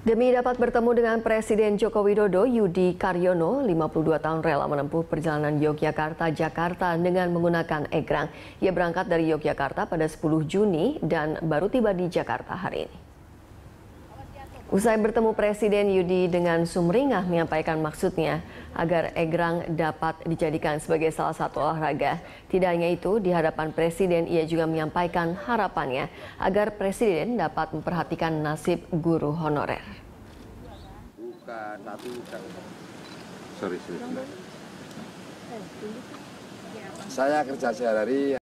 Demi dapat bertemu dengan Presiden Joko Widodo, Yudi Karyono, 52 tahun rela menempuh perjalanan Yogyakarta-Jakarta dengan menggunakan egrang. Ia berangkat dari Yogyakarta pada 10 Juni dan baru tiba di Jakarta hari ini. Usai bertemu Presiden Yudi dengan sumringah menyampaikan maksudnya agar egrang dapat dijadikan sebagai salah satu olahraga. Tidak hanya itu, di hadapan Presiden ia juga menyampaikan harapannya agar Presiden dapat memperhatikan nasib guru honorer. Bukan, satu Sorry, sorry. Saya kerja sehari-hari.